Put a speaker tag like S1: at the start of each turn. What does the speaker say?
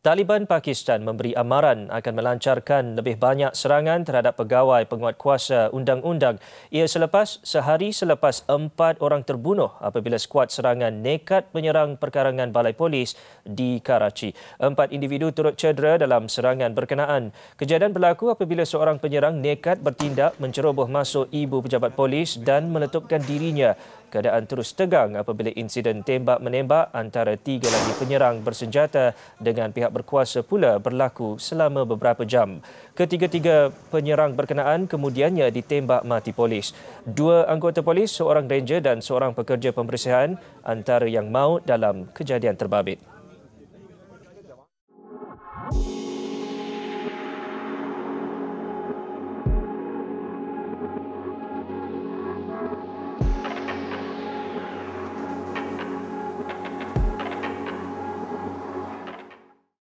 S1: Taliban Pakistan memberi amaran akan melancarkan lebih banyak serangan terhadap pegawai penguat kuasa undang-undang. Ia selepas sehari selepas empat orang terbunuh apabila skuad serangan nekat menyerang perkarangan balai polis di Karachi. Empat individu turut cedera dalam serangan berkenaan. Kejadian berlaku apabila seorang penyerang nekat bertindak menceroboh masuk ibu pejabat polis dan meletupkan dirinya keadaan terus tegang apabila insiden tembak-menembak antara tiga lagi penyerang bersenjata dengan pihak berkuasa pula berlaku selama beberapa jam. Ketiga-tiga penyerang berkenaan kemudiannya ditembak mati polis. Dua anggota polis, seorang ranger dan seorang pekerja pembersihan antara yang maut dalam kejadian terbabit.